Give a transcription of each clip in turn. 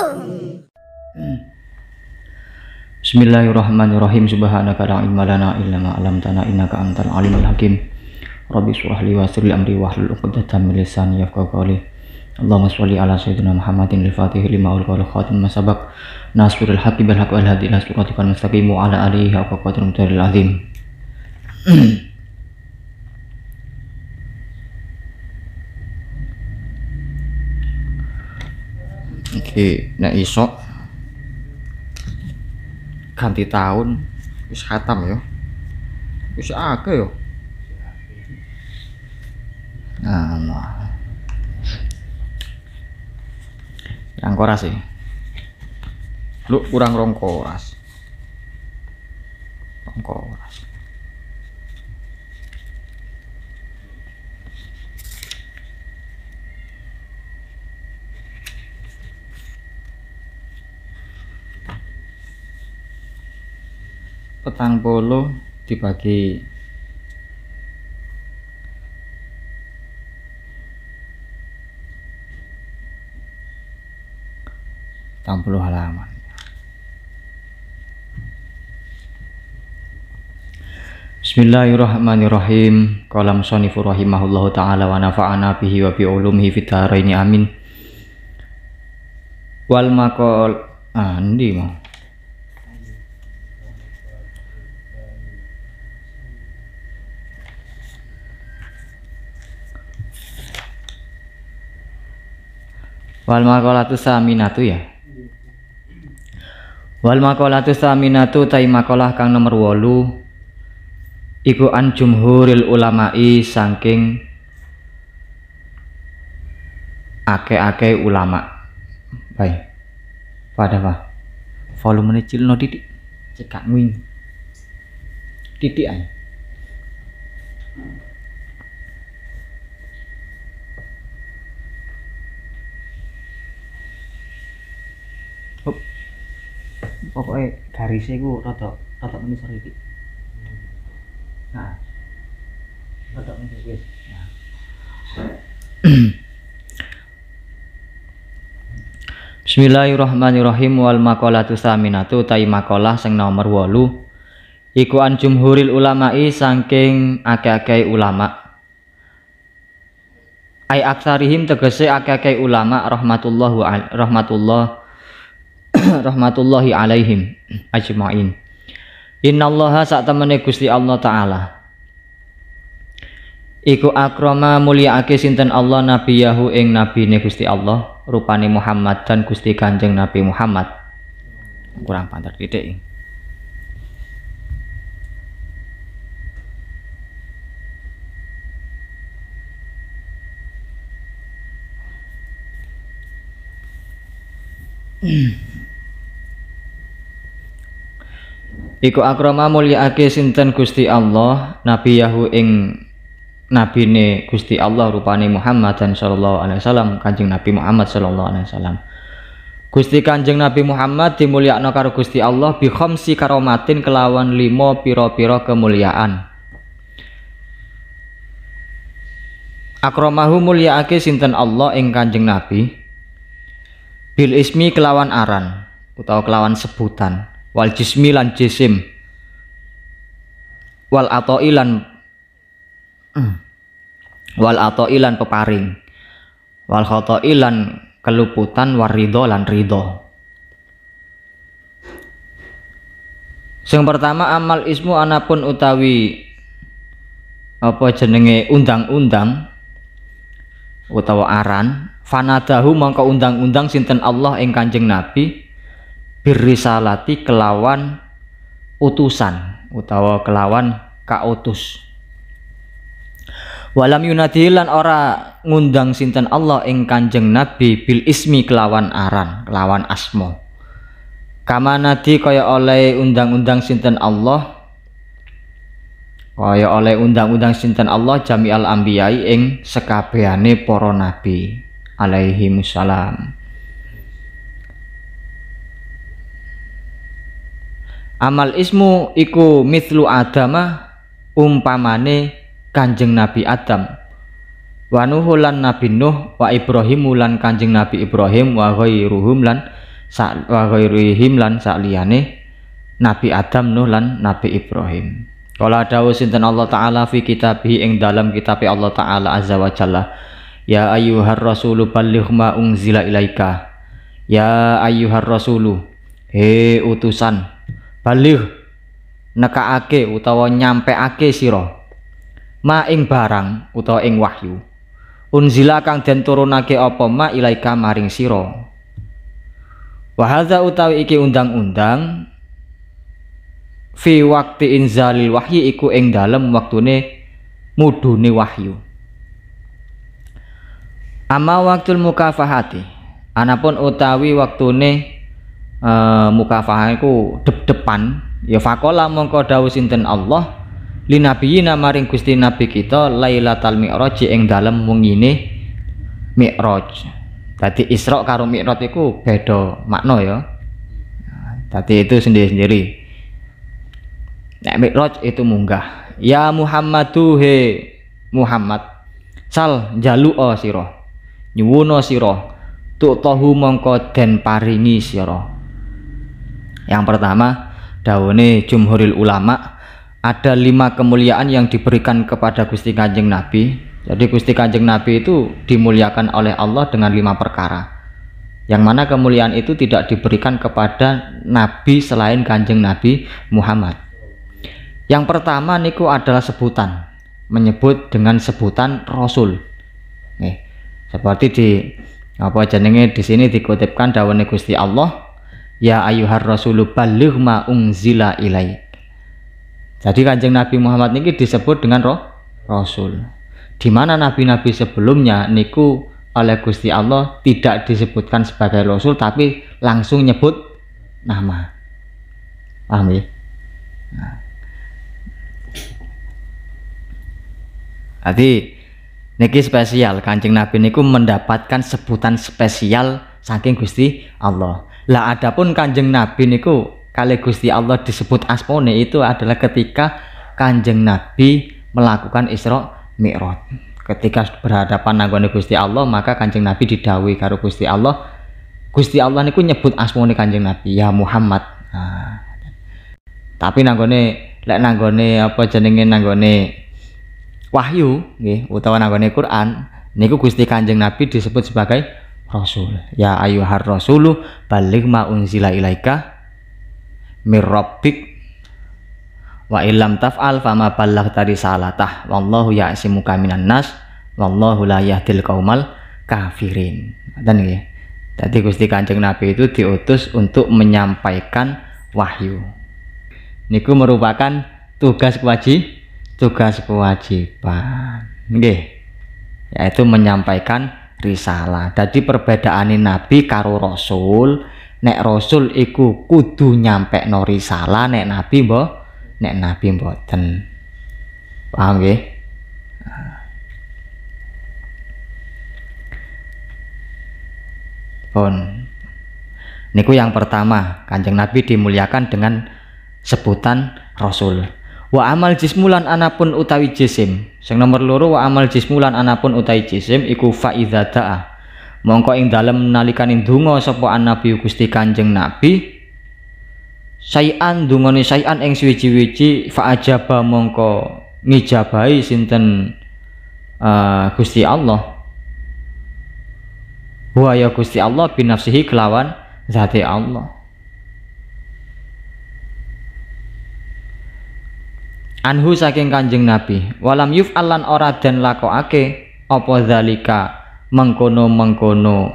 Hmm. Bismillahirrahmanirrahim subhanaka la ilma lana illa ma 'allamtana innaka antal alimul hakim. Rabbi shrah li wasir li amri wahlul 'uqdatam min lisani yafqahu qawli. Allahumma shalli ala sayyidina Muhammadin al fatih lima ul qawl khatim masabaq nasrul haqqi bil haqqi wal hadi ila siratal mustaqim wa ala alihi wa qadril azim. jadi iya, nek iso ganti tahun wis khatam ya wis akeh ya nah nah yang koras sih lu kurang rongkoras rongkoras petang polo dibagi petang polo halaman Bismillahirrahmanirrahim. Qalam musannifur rahimahullahu taala wa nafa'ana bihi wa bi'ulumhi fitaraini amin. Wal makol ah, ini mah Wal maqalatu saminatu ya. Wal maqalatu saminatu tai makolah kang nomer wolu iku an jumhuril ulama'i saking ake-ake ulama. Baik. Pada apa? Volume kecil no titik. Cekak wing. Titik an. pokoknya garisnya gue rada rada menisor dikit nah rada menisor guys nah. Bismillahirrahmanirrahim wal maqalatu saminatu tai makalah sing nomor 8 iku an jumhuril ulama'i saking akeh-akeh ulama ai aksarihim tegese akeh-akeh ulama rahmatullahu rahmatullah rahmatullahi alaihim ajmain. Innallaha sak temene Gusti Allah taala. Iku akrama mulyaake sinten Allah Nabi Yahu ing nabine Gusti Allah rupane Muhammad dan Gusti Kanjeng Nabi Muhammad. Kurang pantar titik. Mm. Iku akrama ake sinten Gusti Allah Nabi Yahu ing nabine Gusti Allah rupane Muhammad dan sallallahu alaihi wasallam Kanjeng Nabi Muhammad sallallahu alaihi wasallam Gusti Kanjeng Nabi Muhammad dimulyakno karo Gusti Allah bi khamsi karomatin kelawan limo piro-piro kemuliaan Akromahu ake sinten Allah ing Kanjeng Nabi bil ismi kelawan aran utawa kelawan sebutan wal jismi lan jisim wal atoi ilan, wal atoi lan peparing wal khotoi lan keluputan warido lan rido Yang pertama amal ismu anapun utawi apa jenenge undang-undang utawa aran fanadahu mongko undang-undang sinten Allah ing Kanjeng Nabi birisalati kelawan utusan utawa kelawan kautus walam yunadilan ora ngundang sinten Allah ing Kanjeng Nabi bil ismi kelawan aran kelawan asmo kama nadi kaya oleh undang-undang sinten Allah kaya oleh undang-undang sinten Allah jami al ambiyai ing sekabiani poro nabi alaihi musalam amal ismu iku mitlu adama umpamane kanjeng nabi adam wa nuhulan nabi nuh wa ibrahim lan kanjeng nabi ibrahim wa ghairuhum lan wa ghairihim lan saliyane nabi adam nuh lan nabi ibrahim Kala dawuh sinten Allah taala fi kitabih ing dalam kitab Allah taala azza wa jalla Ya ayyuhar rasulu balligh ma unzila ilaika Ya ayyuhar rasulu he utusan baligh nekaake utawa nyampeake sira ma ing barang utawa ing wahyu unzila kang den turunake apa ma ilaika maring sira wa hadza utawi iki undang-undang fi waqti inzalil wahyi iku ing dalem waktune mudune wahyu ama waktul mukafahati anapun utawi waktune muka eh, mukafahah dep-depan ya fakola mongko dawuh sinten Allah linabiyina maring Gusti Nabi kita Lailatul Mi'raj ing dalem wengine Mi'raj. Tadi Isra karo Mi'raj iku beda makna ya. Tadi itu sendiri-sendiri. Nek nah, Mi'raj itu munggah. Ya Muhammadu he Muhammad. Sal jalu o siroh nyuwono siroh Tuk tahu mongko den paringi yang pertama, daune jumhuril ulama ada lima kemuliaan yang diberikan kepada Gusti Kanjeng Nabi. Jadi Gusti Kanjeng Nabi itu dimuliakan oleh Allah dengan lima perkara. Yang mana kemuliaan itu tidak diberikan kepada nabi selain Kanjeng Nabi Muhammad. Yang pertama niku adalah sebutan, menyebut dengan sebutan rasul. Nih, seperti di apa jenenge di sini dikutipkan dawane Gusti Allah Ya ayuhar rasulu balligh ma unzila Jadi Kanjeng Nabi Muhammad ini disebut dengan roh rasul. Di mana nabi-nabi sebelumnya niku oleh Gusti Allah tidak disebutkan sebagai rasul tapi langsung nyebut nama. Paham ya? Nah. Jadi niki spesial Kanjeng Nabi niku mendapatkan sebutan spesial saking Gusti Allah. Lah adapun Kanjeng Nabi niku kali Gusti Allah disebut aspone itu adalah ketika Kanjeng Nabi melakukan Isra Mi'raj. Ketika berhadapan nanggone Gusti Allah, maka Kanjeng Nabi didawi karo Gusti Allah. Gusti Allah niku nyebut aspone Kanjeng Nabi, ya Muhammad. Nah. Tapi nanggone lek nanggone apa jenenge nanggone wahyu nggih utawa nanggone Quran niku Gusti Kanjeng Nabi disebut sebagai rasul ya ayuhar rasulu balik ma unzila ilaika mirrabbik wa illam taf'al fama ballaghta risalatah wallahu ya'simuka minan nas wallahu la yahdil qaumal kafirin dan ya jadi Gusti Kanjeng Nabi itu diutus untuk menyampaikan wahyu niku merupakan tugas wajib tugas kewajiban nggih yaitu menyampaikan risalah. Jadi perbedaan nabi karo rasul, nek rasul iku kudu nyampe no risalah, nek nabi boh, nek nabi mboten. Paham ya? Pun. Niku yang pertama, Kanjeng Nabi dimuliakan dengan sebutan rasul wa amal jismulan anapun utawi jisim sing nomor loro wa amal jismulan anapun utawi jisim iku faidzadaa mongko ing dalem nalikaning donga sapa annabi Gusti Kanjeng Nabi sayan dungane sayan ing suwiji-wiji faajaba mongko ngijabahi sinten uh, Gusti Allah wa ya Gusti Allah binafsihi kelawan zati Allah anhu saking kanjeng nabi walam yuf alan ora dan ake apa zalika mengkono mengkono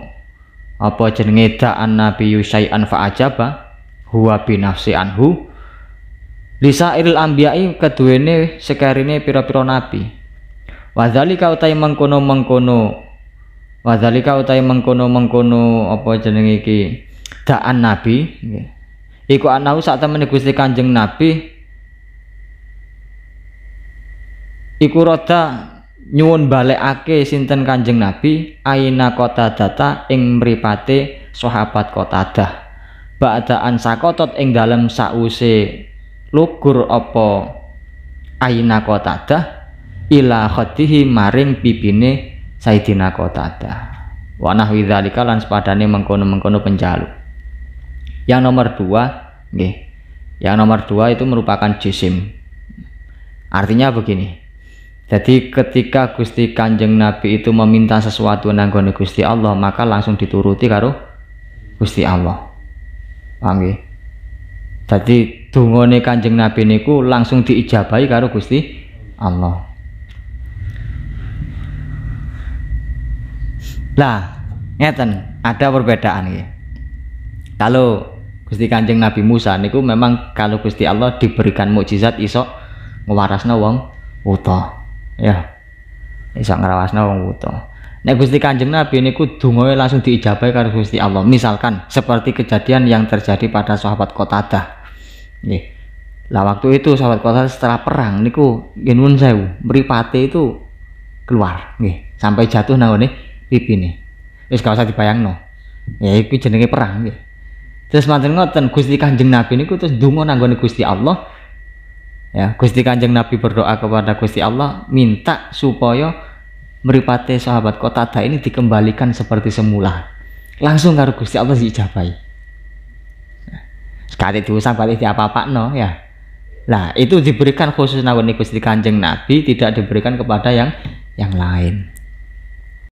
apa jenenge da'an nabi yusai'an fa'ajaba huwa binafsi anhu lisa lisairil ambiai keduene sekarine piro piro nabi walzalika utai mengkono mengkono walzalika utai mengkono mengkono apa jenenge iki da'an nabi iku anahu saat temen Gusti Kanjeng Nabi iku rada nyuwun ake sinten Kanjeng Nabi aina kota data ing mripate sahabat Qatadah ba'da ansa sakotot ing dalem sause lugur opo aina Qatadah ila khadihi maring pipine Sayyidina kota wa nahwi dzalika lan sepadane mengkono-mengkono penjalu yang nomor dua nggih yang nomor dua itu merupakan jisim artinya begini jadi ketika Gusti Kanjeng Nabi itu meminta sesuatu nanggone Gusti Allah, maka langsung dituruti karo Gusti Allah. panggil. Jadi dungone Kanjeng Nabi niku langsung diijabahi karo Gusti Allah. Lah, ngeten, ada perbedaan nggih. Kalau Gusti Kanjeng Nabi Musa niku memang kalau Gusti Allah diberikan mukjizat iso ngewarasna wong utah ya bisa ngrawasna wong buta nek Gusti Kanjeng Nabi ku dongae langsung diijabai karo Gusti Allah misalkan seperti kejadian yang terjadi pada sahabat kotada. nggih lah waktu itu sahabat kota setelah perang niku genun sewu mripate itu keluar nggih sampai jatuh nang pipi nih. Terus gak usah dibayangno ya itu jenenge perang nggih terus manten ngoten Gusti Kanjeng Nabi niku terus dungo nang Gusti Allah ya Gusti Kanjeng Nabi berdoa kepada Gusti Allah minta supaya meripati sahabat kota ada ini dikembalikan seperti semula langsung karo Gusti Allah dijabai sekali diusah balik di apa-apa no ya lah itu diberikan khusus nabi Gusti Kanjeng Nabi tidak diberikan kepada yang yang lain